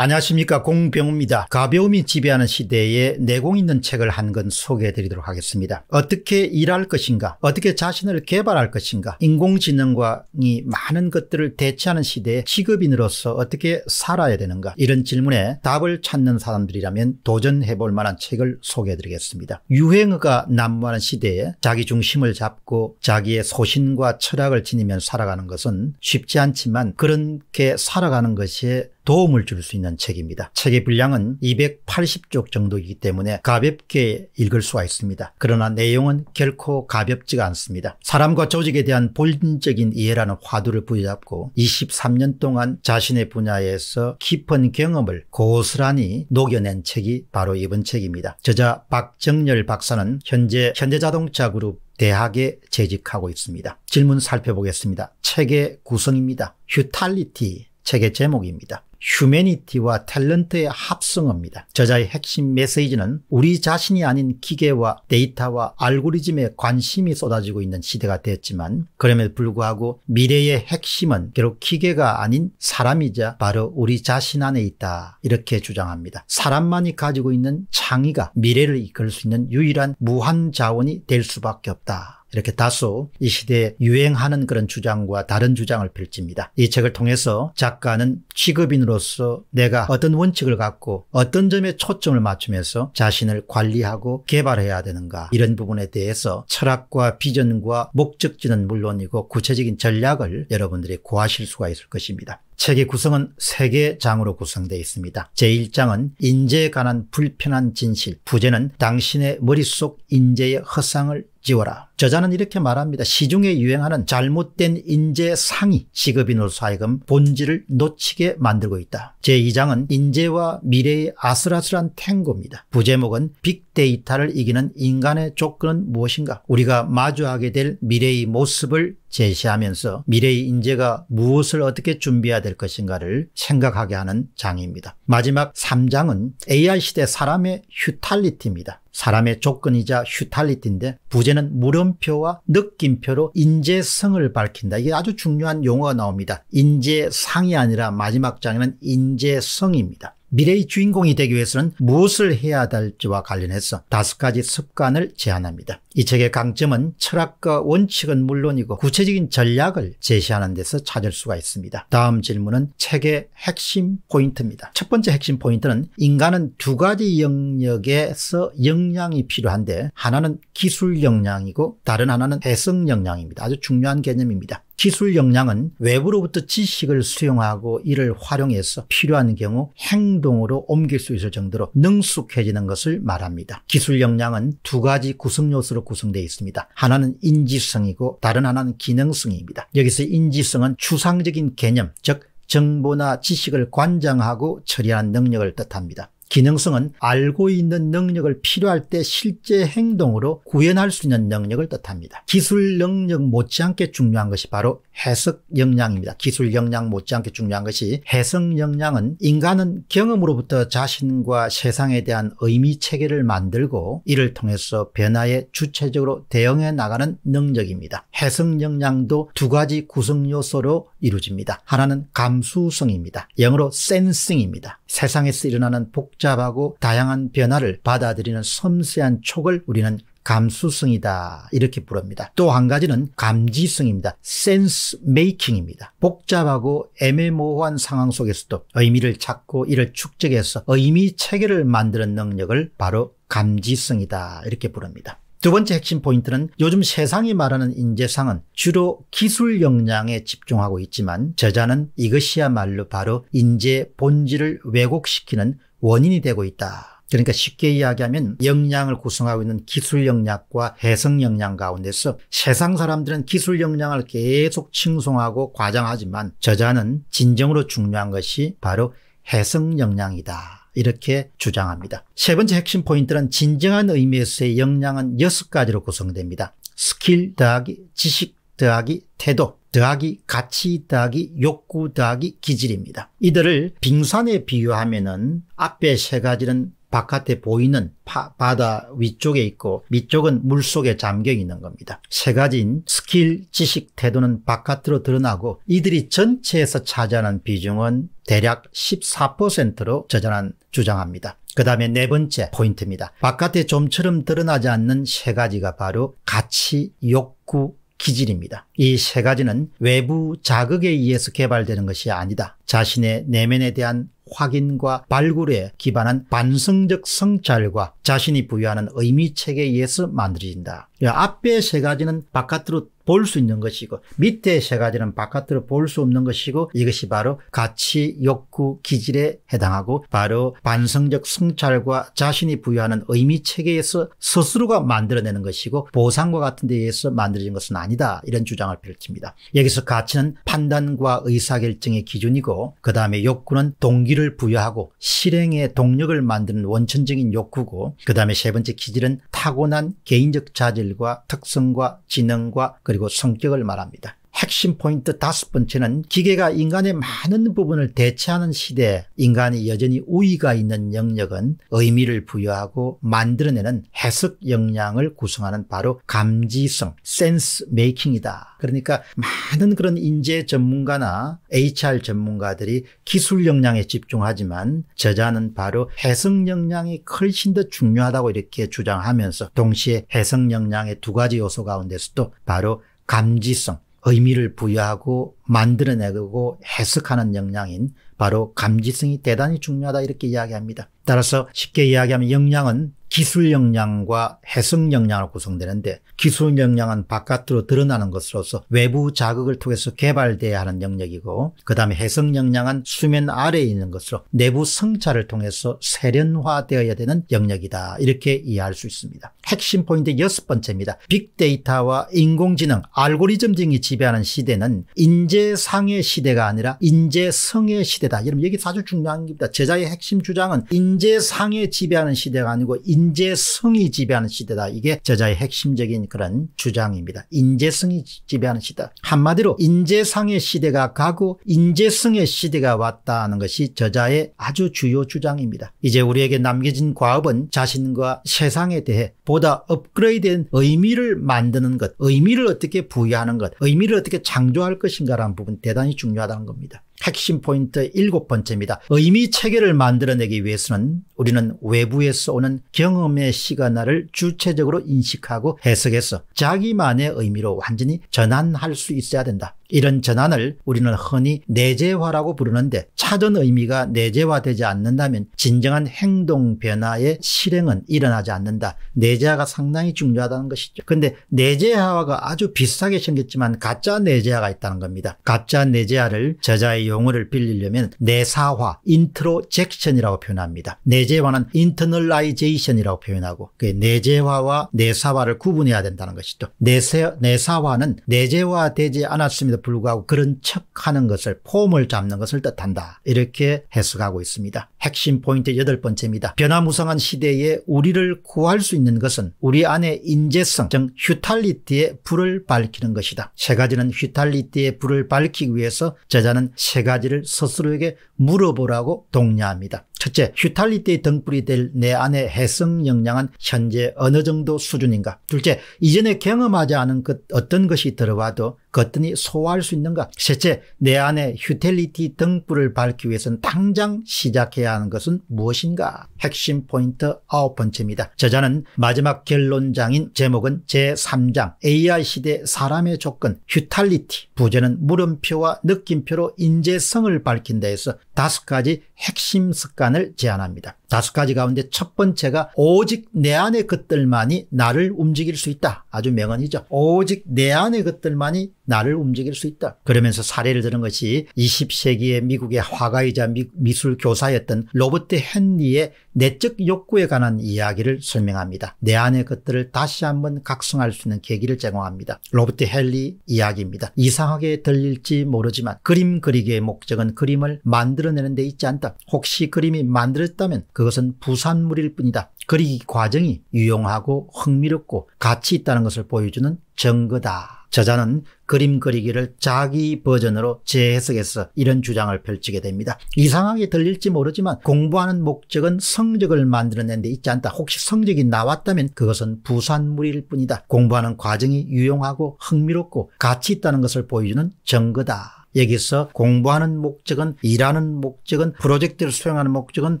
안녕하십니까 공병우입니다. 가벼움이 지배하는 시대에 내공 있는 책을 한 권 소개해 드리도록 하겠습니다. 어떻게 일할 것인가 어떻게 자신을 개발할 것인가 인공지능과이 많은 것들을 대체하는 시대에 직업인으로서 어떻게 살아야 되는가 이런 질문에 답을 찾는 사람들이라면 도전해 볼 만한 책을 소개해 드리겠습니다. 유행어가 난무하는 시대에 자기 중심을 잡고 자기의 소신과 철학을 지니며 살아가는 것은 쉽지 않지만 그렇게 살아가는 것이 도움을 줄 수 있는 책입니다. 책의 분량은 280쪽 정도이기 때문에 가볍게 읽을 수가 있습니다. 그러나 내용은 결코 가볍지가 않습니다. 사람과 조직에 대한 본질적인 이해라는 화두를 부여잡고 23년 동안 자신의 분야에서 깊은 경험을 고스란히 녹여낸 책이 바로 이번 책입니다. 저자 박정열 박사는 현재 현대자동차 그룹 대학에 재직하고 있습니다. 질문 살펴보겠습니다. 책의 구성입니다. 휴탈리티 책의 제목입니다. 휴메니티와 탤런트의 합성어입니다. 저자의 핵심 메시지는 우리 자신이 아닌 기계와 데이터와 알고리즘에 관심이 쏟아지고 있는 시대가 되었지만 그럼에도 불구하고 미래의 핵심은 결국 기계가 아닌 사람이자 바로 우리 자신 안에 있다 이렇게 주장합니다. 사람만이 가지고 있는 창의가 미래를 이끌 수 있는 유일한 무한 자원이 될 수밖에 없다. 이렇게 다소 이 시대에 유행하는 그런 주장과 다른 주장을 펼칩니다. 이 책을 통해서 작가는 취급인으로서 내가 어떤 원칙을 갖고 어떤 점에 초점을 맞추면서 자신을 관리하고 개발해야 되는가 이런 부분에 대해서 철학과 비전과 목적지는 물론이고 구체적인 전략을 여러분들이 구하실 수가 있을 것입니다. 책의 구성은 세 개 장으로 구성되어 있습니다. 제1장은 인재에 관한 불편한 진실, 부제는 당신의 머릿속 인재의 허상을 지워라. 저자는 이렇게 말합니다. 시중에 유행하는 잘못된 인재 상위 직업인으로서 하여금 본질을 놓치게 만들고 있다. 제2장은 인재와 미래의 아슬아슬한 탱고입니다. 부제목은 빅데이터를 이기는 인간의 조건은 무엇인가? 우리가 마주하게 될 미래의 모습을 제시하면서 미래의 인재가 무엇을 어떻게 준비해야 될 것인가를 생각하게 하는 장입니다. 마지막 3장은 AI 시대 사람의 휴탈리티입니다. 사람의 조건이자 휴탈리티인데 부제는 물음표와 느낌표로 인재성을 밝힌다. 이게 아주 중요한 용어가 나옵니다. 인재상이 아니라 마지막 장에는 인재성입니다. 미래의 주인공이 되기 위해서는 무엇을 해야 할지와 관련해서 다섯 가지 습관을 제안합니다. 이 책의 강점은 철학과 원칙은 물론이고 구체적인 전략을 제시하는 데서 찾을 수가 있습니다. 다음 질문은 책의 핵심 포인트입니다. 첫 번째 핵심 포인트는 인간은 두 가지 영역에서 역량이 필요한데 하나는 기술 역량이고 다른 하나는 해석 역량입니다. 아주 중요한 개념입니다. 기술 역량은 외부로부터 지식을 수용하고 이를 활용해서 필요한 경우 행동으로 옮길 수 있을 정도로 능숙해지는 것을 말합니다. 기술 역량은 두 가지 구성 요소로 구성되어 있습니다. 하나는 인지성이고 다른 하나는 기능성입니다. 여기서 인지성은 추상적인 개념, 즉 정보나 지식을 관장하고 처리하는 능력을 뜻합니다. 기능성은 알고 있는 능력을 필요할 때 실제 행동으로 구현할 수 있는 능력을 뜻합니다. 기술 능력 못지않게 중요한 것이 바로 해석 역량입니다. 기술 역량 못지않게 중요한 것이 해석 역량은 인간은 경험으로부터 자신과 세상에 대한 의미 체계를 만들고 이를 통해서 변화에 주체적으로 대응해 나가는 능력입니다. 해석 역량도 두 가지 구성 요소로 이루어집니다. 하나는 감수성입니다. 영어로 sensing입니다. 세상에서 일어나는 복 복잡하고 다양한 변화를 받아들이는 섬세한 촉을 우리는 감수성이다 이렇게 부릅니다. 또 한 가지는 감지성입니다. 센스 메이킹입니다. 복잡하고 애매모호한 상황 속에서도 의미를 찾고 이를 축적해서 의미 체계를 만드는 능력을 바로 감지성이다 이렇게 부릅니다. 두 번째 핵심 포인트는 요즘 세상이 말하는 인재상은 주로 기술 역량에 집중하고 있지만 저자는 이것이야말로 바로 인재 본질을 왜곡시키는 원인이 되고 있다. 그러니까 쉽게 이야기하면 역량을 구성하고 있는 기술 역량과 해석 역량 가운데서 세상 사람들은 기술 역량을 계속 칭송하고 과장하지만 저자는 진정으로 중요한 것이 바로 해석 역량이다. 이렇게 주장합니다. 세 번째 핵심 포인트는 진정한 의미에서의 역량은 여섯 가지로 구성됩니다. 스킬 더하기 지식 더하기 태도 더하기 가치 더하기 욕구 더하기 기질입니다. 이들을 빙산에 비유하면은 앞에 세 가지는 바깥에 보이는 파, 바다 위쪽에 있고 밑쪽은 물속에 잠겨 있는 겁니다. 세 가지인 스킬, 지식, 태도는 바깥으로 드러나고 이들이 전체에서 차지하는 비중은 대략 14%로 저자는 주장합니다. 그 다음에 네 번째 포인트입니다. 바깥에 좀처럼 드러나지 않는 세 가지가 바로 가치, 욕구, 기질입니다. 이 세 가지는 외부 자극에 의해서 개발되는 것이 아니다. 자신의 내면에 대한 확인과 발굴에 기반한 반성적 성찰과 자신이 부여하는 의미책에 의해서 만들어진다. 앞에 세 가지는 바깥으로 볼 수 있는 것이고 밑에 세 가지는 바깥으로 볼 수 없는 것이고 이것이 바로 가치, 욕구, 기질에 해당하고 바로 반성적 성찰과 자신이 부여하는 의미체계에서 스스로가 만들어내는 것이고 보상과 같은 데에 서 만들어진 것은 아니다 이런 주장을 펼칩니다. 여기서 가치는 판단과 의사결정의 기준이고 그 다음에 욕구는 동기를 부여하고 실행의 동력을 만드는 원천적인 욕구고 그 다음에 세 번째 기질은 타고난 개인적 자질 성질과 특성과 지능과 그리고 성격을 말합니다. 핵심 포인트 다섯 번째는 기계가 인간의 많은 부분을 대체하는 시대에 인간이 여전히 우위가 있는 영역은 의미를 부여하고 만들어내는 해석 역량을 구성하는 바로 감지성, 센스 메이킹이다. 그러니까 많은 그런 인재 전문가나 HR 전문가들이 기술 역량에 집중하지만 저자는 바로 해석 역량이 훨씬 더 중요하다고 이렇게 주장하면서 동시에 해석 역량의 두 가지 요소 가운데서도 바로 감지성, 의미를 부여하고 만들어내고 해석하는 역량인 바로 감지성이 대단히 중요하다 이렇게 이야기합니다. 따라서 쉽게 이야기하면 역량은 기술 역량과 해석 역량으로 구성되는데 기술 역량은 바깥으로 드러나는 것으로서 외부 자극을 통해서 개발돼야 하는 영역이고 그다음에 해석 역량은 수면 아래에 있는 것으로 내부 성찰을 통해서 세련화되어야 되는 영역이다 이렇게 이해할 수 있습니다. 핵심 포인트 여섯 번째입니다. 빅데이터와 인공지능 알고리즘 등이 지배하는 시대는 인재 인재상의 시대가 아니라 인재성의 시대다. 여러분 여기 아주 중요한 겁니다. 제자의 핵심 주장은 인재상의 지배하는 시대가 아니고 인재성이 지배하는 시대다. 이게 제자의 핵심적인 그런 주장입니다. 인재성이 지배하는 시대. 한마디로 인재상의 시대가 가고 인재성의 시대가 왔다는 것이 저자의 아주 주요 주장입니다. 이제 우리에게 남겨진 과업은 자신과 세상에 대해 보다 업그레이드된 의미를 만드는 것, 의미를 어떻게 부여하는 것, 의미를 어떻게 창조할 것인가라는 부분 대단히 중요하다는 겁니다. 핵심 포인트 일곱 번째입니다. 의미 체계를 만들어내기 위해서는 우리는 외부에서 오는 경험의 시간화를 주체적으로 인식하고 해석해서 자기만의 의미로 완전히 전환할 수 있어야 된다. 이런 전환을 우리는 흔히 내재화라고 부르는데 찾은 의미가 내재화되지 않는다면 진정한 행동 변화의 실행은 일어나지 않는다. 내재화가 상당히 중요하다는 것이죠. 근데 내재화가 아주 비슷하게 생겼지만 가짜 내재화가 있다는 겁니다. 가짜 내재화를 저자의 용어를 빌리려면 내사화, 인트로젝션이라고 표현합니다. 내재화는 인터널라이제이션이라고 표현하고 그 내재화와 내사화를 구분해야 된다는 것이죠. 내세, 내사화는 내재화되지 않았음에도 불구하고 그런 척하는 것을 폼을 잡는 것을 뜻한다. 이렇게 해석하고 있습니다. 핵심 포인트 여덟 번째입니다. 변화무성한 시대에 우리를 구할 수 있는 것은 우리 안의 인재성 즉 휴탈리티의 불을 밝히는 것이다. 세 가지는 휴탈리티의 불을 밝히기 위해서 저자는 세 가지를 스스로에게 물어보라고 독려합니다. 첫째, 휘탈리티 등불이 될 내 안의 해성 역량은 현재 어느 정도 수준인가? 둘째, 이전에 경험하지 않은 것 어떤 것이 들어와도 거뜬히 소화할 수 있는가? 셋째, 내 안의 휘텔리티 등불을 밝기 위해서는 당장 시작해야 하는 것은 무엇인가? 핵심 포인트 아홉 번째입니다. 저자는 마지막 결론장인 제목은 제3장 AI 시대 사람의 조건 휴탈리티 부제는 물음표와 느낌표로 인재성을 밝힌다 해서 다섯 가지 핵심 습관 시간을 제한합니다. 다섯 가지 가운데 첫 번째가 오직 내 안의 것들만이 나를 움직일 수 있다. 아주 명언이죠. 오직 내 안의 것들만이 나를 움직일 수 있다. 그러면서 사례를 드는 것이 20세기의 미국의 화가이자 미, 술 교사였던 로버트 헨리의 내적 욕구에 관한 이야기를 설명합니다. 내 안의 것들을 다시 한번 각성할 수 있는 계기를 제공합니다. 로버트 헨리 이야기입니다. 이상하게 들릴지 모르지만 그림 그리기의 목적은 그림을 만들어내는 데 있지 않다. 혹시 그림이 만들었다면 그것은 부산물일 뿐이다. 그리기 과정이 유용하고 흥미롭고 가치 있다는 것을 보여주는 증거다. 저자는 그림 그리기를 자기 버전으로 재해석해서 이런 주장을 펼치게 됩니다. 이상하게 들릴지 모르지만 공부하는 목적은 성적을 만들어낸 데 있지 않다. 혹시 성적이 나왔다면 그것은 부산물일 뿐이다. 공부하는 과정이 유용하고 흥미롭고 가치 있다는 것을 보여주는 증거다. 여기서 공부하는 목적은 일하는 목적은 프로젝트를 수행하는 목적은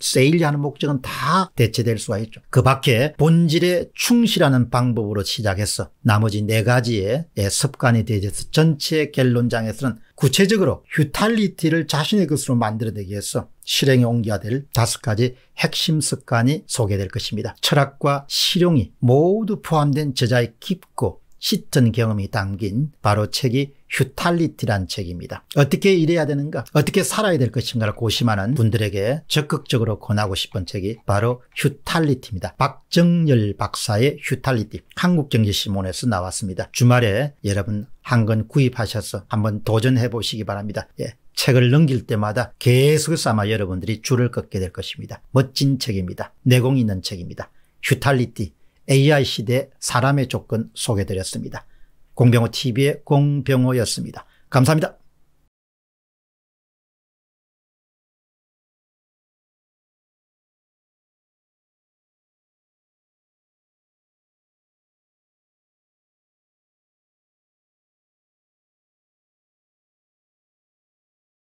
세일하는 목적은 다 대체될 수가 있죠. 그 밖에 본질에 충실하는 방법으로 시작해서 나머지 네 가지의 예, 습관이 되어서 져 전체 결론장에서는 구체적으로 휴탈리티를 자신의 것으로 만들어내기 위해서 실행에 옮겨야 될 다섯 가지 핵심 습관이 소개될 것입니다. 철학과 실용이 모두 포함된 저자의 깊고 시은 경험이 담긴 바로 책이 휴탈리티란 책입니다. 어떻게 일해야 되는가 어떻게 살아야 될 것인가를 고심하는 분들에게 적극적으로 권하고 싶은 책이 바로 휴탈리티입니다. 박정열 박사의 휴탈리티 한국경제신문에서 나왔습니다. 주말에 여러분 한 권 구입하셔서 한번 도전해 보시기 바랍니다. 예. 책을 넘길 때마다 계속해서 아마 여러분들이 줄을 꺾게 될 것입니다. 멋진 책입니다. 내공 있는 책입니다. 휴탈리티 AI 시대 사람의 조건 소개드렸습니다. 공병호 TV의 공병호였습니다. 감사합니다.